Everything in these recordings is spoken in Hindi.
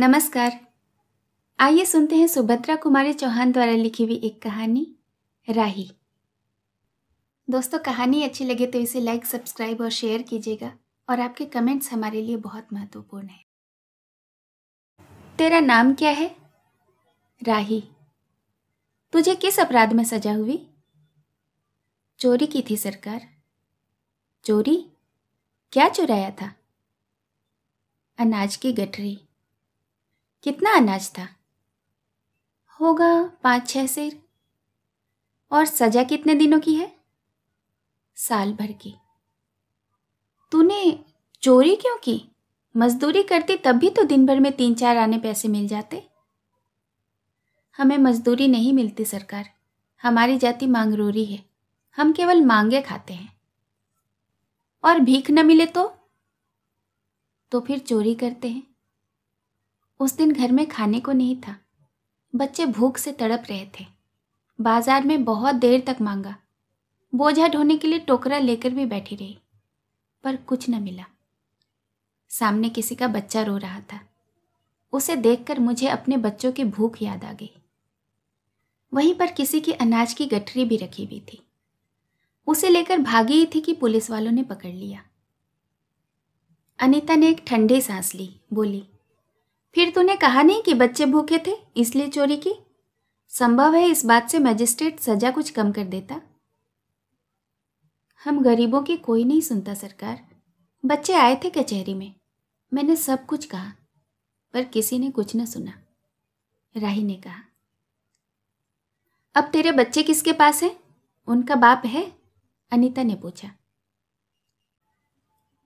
नमस्कार आइए सुनते हैं सुभद्रा कुमारी चौहान द्वारा लिखी हुई एक कहानी राही दोस्तों कहानी अच्छी लगे तो इसे लाइक सब्सक्राइब और शेयर कीजिएगा और आपके कमेंट्स हमारे लिए बहुत महत्वपूर्ण है तेरा नाम क्या है राही तुझे किस अपराध में सजा हुई चोरी की थी सरकार चोरी क्या चुराया था अनाज की गठरी कितना अनाज था होगा पाँच छः सिर और सजा कितने दिनों की है साल भर की तूने चोरी क्यों की मजदूरी करती तब भी तो दिन भर में तीन चार आने पैसे मिल जाते हमें मजदूरी नहीं मिलती सरकार हमारी जाति मांगरोरी है हम केवल मांगे खाते हैं और भीख न मिले तो तो फिर चोरी करते हैं उस दिन घर में खाने को नहीं था बच्चे भूख से तड़प रहे थे बाजार में बहुत देर तक मांगा बोझा ढोने के लिए टोकरा लेकर भी बैठी रही पर कुछ न मिला सामने किसी का बच्चा रो रहा था उसे देखकर मुझे अपने बच्चों की भूख याद आ गई वहीं पर किसी की अनाज की गठरी भी रखी हुई थी उसे लेकर भागी ही थी कि पुलिस वालों ने पकड़ लिया अनिता ने एक ठंडी सांस ली बोली फिर तूने कहा नहीं कि बच्चे भूखे थे इसलिए चोरी की संभव है इस बात से मजिस्ट्रेट सजा कुछ कम कर देता हम गरीबों की कोई नहीं सुनता सरकार बच्चे आए थे कचहरी में मैंने सब कुछ कहा पर किसी ने कुछ न सुना राही ने कहा अब तेरे बच्चे किसके पास है उनका बाप है अनीता ने पूछा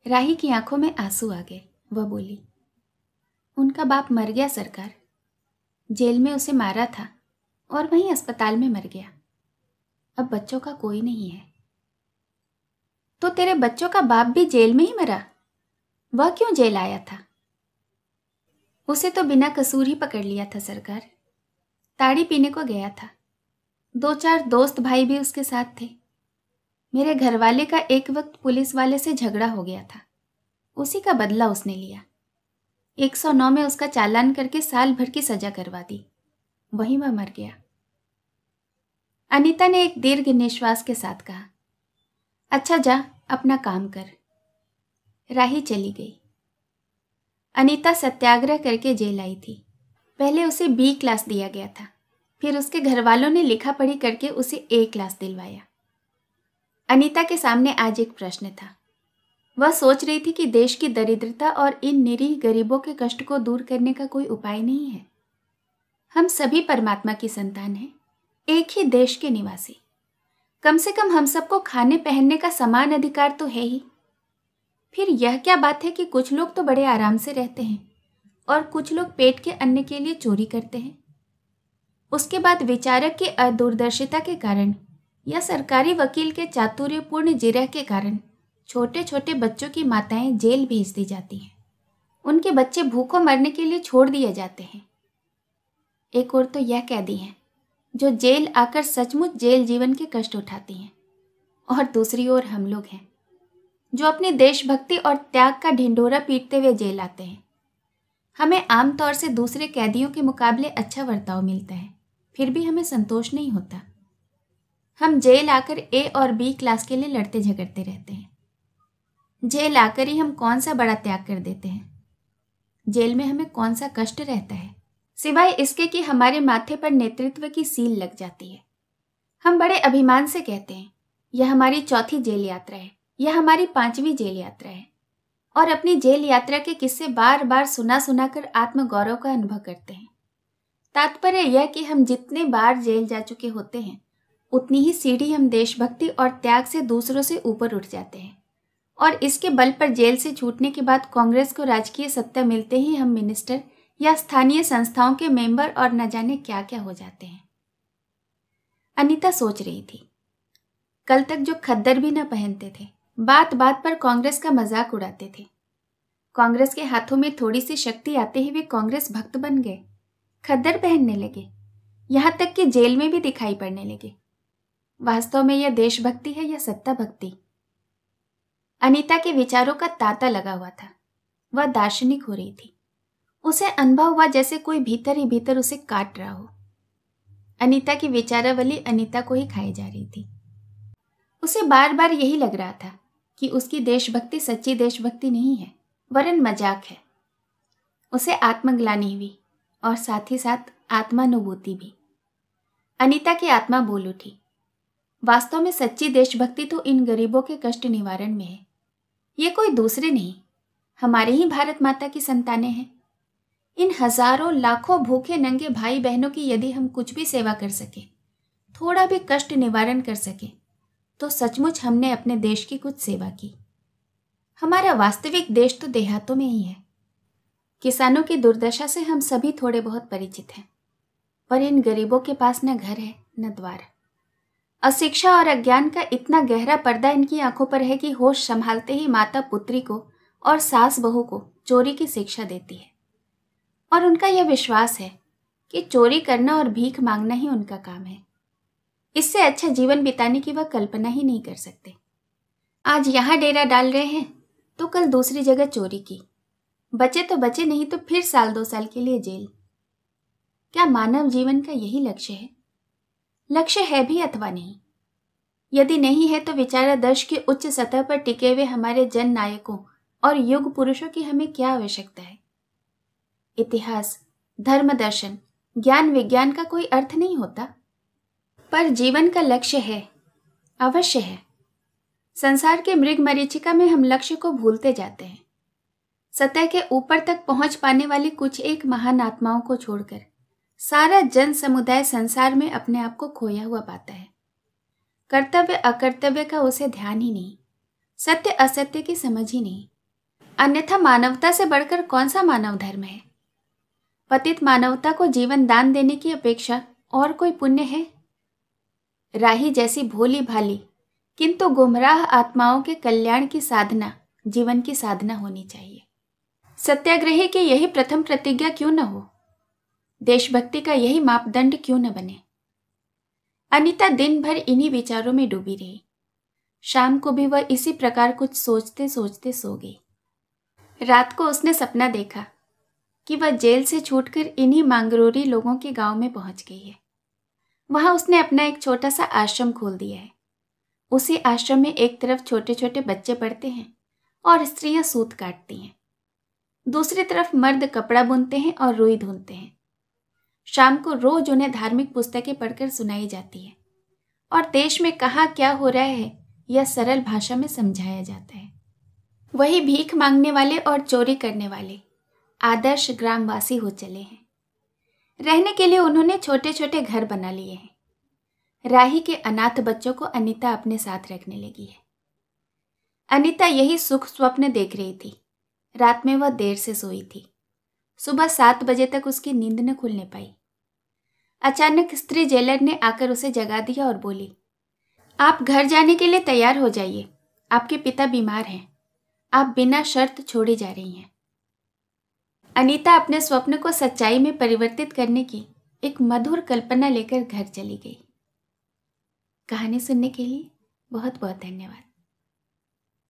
राही की आंखों में आंसू आ गए वह बोली उनका बाप मर गया सरकार जेल में उसे मारा था और वहीं अस्पताल में मर गया अब बच्चों का कोई नहीं है तो तेरे बच्चों का बाप भी जेल में ही मरा वह क्यों जेल आया था उसे तो बिना कसूर ही पकड़ लिया था सरकार ताड़ी पीने को गया था दो चार दोस्त भाई भी उसके साथ थे मेरे घरवाले का एक वक्त पुलिस वाले से झगड़ा हो गया था उसी का बदला उसने लिया 109 में उसका चालान करके साल भर की सजा करवा दी वहीं वह मर गया अनीता ने एक दीर्घ निश्वास के साथ कहा अच्छा जा अपना काम कर राही चली गई अनीता सत्याग्रह करके जेल आई थी पहले उसे बी क्लास दिया गया था फिर उसके घर वालों ने लिखा पढ़ी करके उसे ए क्लास दिलवाया अनीता के सामने आज एक प्रश्न था वह सोच रही थी कि देश की दरिद्रता और इन निरीह गरीबों के कष्ट को दूर करने का कोई उपाय नहीं है हम सभी परमात्मा की संतान हैं एक ही देश के निवासी कम से कम हम सबको खाने पहनने का समान अधिकार तो है ही फिर यह क्या बात है कि कुछ लोग तो बड़े आराम से रहते हैं और कुछ लोग पेट के अन्न के लिए चोरी करते हैं उसके बाद विचारक की अदूरदर्शिता के कारण या सरकारी वकील के चातुर्यपूर्ण जिरह के कारण छोटे छोटे बच्चों की माताएं जेल भेज दी जाती हैं उनके बच्चे भूखों मरने के लिए छोड़ दिए जाते हैं एक और तो यह कैदी हैं जो जेल आकर सचमुच जेल जीवन के कष्ट उठाती हैं और दूसरी ओर हम लोग हैं जो अपने देशभक्ति और त्याग का ढिंढोरा पीटते हुए जेल आते हैं हमें आमतौर से दूसरे कैदियों के मुकाबले अच्छा बर्ताव मिलता है फिर भी हमें संतोष नहीं होता हम जेल आकर ए और बी क्लास के लिए लड़ते झगड़ते रहते हैं जेल आकर ही हम कौन सा बड़ा त्याग कर देते हैं जेल में हमें कौन सा कष्ट रहता है सिवाय इसके कि हमारे माथे पर नेतृत्व की सील लग जाती है हम बड़े अभिमान से कहते हैं यह हमारी चौथी जेल यात्रा है यह हमारी पांचवी जेल यात्रा है और अपनी जेल यात्रा के किस्से बार बार सुना सुना कर आत्मगौरव का अनुभव करते हैं तात्पर्य यह कि हम जितने बार जेल जा चुके होते हैं उतनी ही सीढ़ी हम देशभक्ति और त्याग से दूसरों से ऊपर उठ जाते हैं और इसके बल पर जेल से छूटने के बाद कांग्रेस को राजकीय सत्ता मिलते ही हम मिनिस्टर या स्थानीय संस्थाओं के मेंबर और न जाने क्या क्या हो जाते हैं अनीता सोच रही थी कल तक जो खद्दर भी न पहनते थे बात बात पर कांग्रेस का मजाक उड़ाते थे कांग्रेस के हाथों में थोड़ी सी शक्ति आते ही वे कांग्रेस भक्त बन गए खद्दर पहनने लगे यहाँ तक कि जेल में भी दिखाई पड़ने लगे वास्तव में यह देशभक्ति है या सत्ता भक्ति अनीता के विचारों का तांता लगा हुआ था वह दार्शनिक हो रही थी उसे अनुभव हुआ जैसे कोई भीतर ही भीतर उसे काट रहा हो अनीता की विचारावली अनीता को ही खाई जा रही थी उसे बार बार यही लग रहा था कि उसकी देशभक्ति सच्ची देशभक्ति नहीं है वरन मजाक है उसे आत्मग्लानी हुई और साथ ही साथ आत्मानुभूति भी अनीता की आत्मा बोल उठी वास्तव में सच्ची देशभक्ति तो इन गरीबों के कष्ट निवारण में है ये कोई दूसरे नहीं हमारे ही भारत माता की संताने हैं इन हजारों लाखों भूखे नंगे भाई बहनों की यदि हम कुछ भी सेवा कर सकें थोड़ा भी कष्ट निवारण कर सकें तो सचमुच हमने अपने देश की कुछ सेवा की हमारा वास्तविक देश तो देहातों में ही है किसानों की दुर्दशा से हम सभी थोड़े बहुत परिचित हैं पर इन गरीबों के पास न घर है न द्वार अशिक्षा और अज्ञान का इतना गहरा पर्दा इनकी आंखों पर है कि होश संभालते ही माता पुत्री को और सास बहू को चोरी की शिक्षा देती है और उनका यह विश्वास है कि चोरी करना और भीख मांगना ही उनका काम है इससे अच्छा जीवन बिताने की वह कल्पना ही नहीं कर सकते आज यहाँ डेरा डाल रहे हैं तो कल दूसरी जगह चोरी की बचे तो बचे नहीं तो फिर साल दो साल के लिए जेल क्या मानव जीवन का यही लक्ष्य है लक्ष्य है भी अथवा नहीं यदि नहीं है तो विचारादर्श की उच्च सतह पर टिके हुए हमारे जन नायकों और युग पुरुषों की हमें क्या आवश्यकता है इतिहास धर्म दर्शन ज्ञान विज्ञान का कोई अर्थ नहीं होता पर जीवन का लक्ष्य है अवश्य है संसार के मृग मरीचिका में हम लक्ष्य को भूलते जाते हैं सतह के ऊपर तक पहुंच पाने वाली कुछ एक महान आत्माओं को छोड़कर सारा जन समुदाय संसार में अपने आप को खोया हुआ पाता है कर्तव्य अकर्तव्य का उसे ध्यान ही नहीं सत्य असत्य की समझ ही नहीं अन्यथा मानवता से बढ़कर कौन सा मानव धर्म है पतित मानवता को जीवन दान देने की अपेक्षा और कोई पुण्य है राही जैसी भोली भाली किंतु गुमराह आत्माओं के कल्याण की साधना जीवन की साधना होनी चाहिए सत्याग्रही की यही प्रथम प्रतिज्ञा क्यों न हो देशभक्ति का यही मापदंड क्यों न बने अनिता दिन भर इन्हीं विचारों में डूबी रही शाम को भी वह इसी प्रकार कुछ सोचते सोचते सो गई रात को उसने सपना देखा कि वह जेल से छूटकर इन्हीं मांगरोरी लोगों के गांव में पहुंच गई है वहां उसने अपना एक छोटा सा आश्रम खोल दिया है उसी आश्रम में एक तरफ छोटे छोटे बच्चे पढ़ते हैं और स्त्रियां सूत काटती हैं दूसरी तरफ मर्द कपड़ा बुनते हैं और रुई धुनते हैं शाम को रोज उन्हें धार्मिक पुस्तकें पढ़कर सुनाई जाती है और देश में कहाँ क्या हो रहा है यह सरल भाषा में समझाया जाता है वही भीख मांगने वाले और चोरी करने वाले आदर्श ग्रामवासी हो चले हैं रहने के लिए उन्होंने छोटे छोटे घर बना लिए हैं राही के अनाथ बच्चों को अनीता अपने साथ रखने लगी है अनीता यही सुख स्वप्न देख रही थी रात में वह देर से सोई थी सुबह सात बजे तक उसकी नींद न खुलने पाई अचानक स्त्री जेलर ने आकर उसे जगा दिया और बोली आप घर जाने के लिए तैयार हो जाइए आपके पिता बीमार हैं आप बिना शर्त छोड़ी जा रही हैं अनीता अपने स्वप्न को सच्चाई में परिवर्तित करने की एक मधुर कल्पना लेकर घर चली गई कहानी सुनने के लिए बहुत बहुत धन्यवाद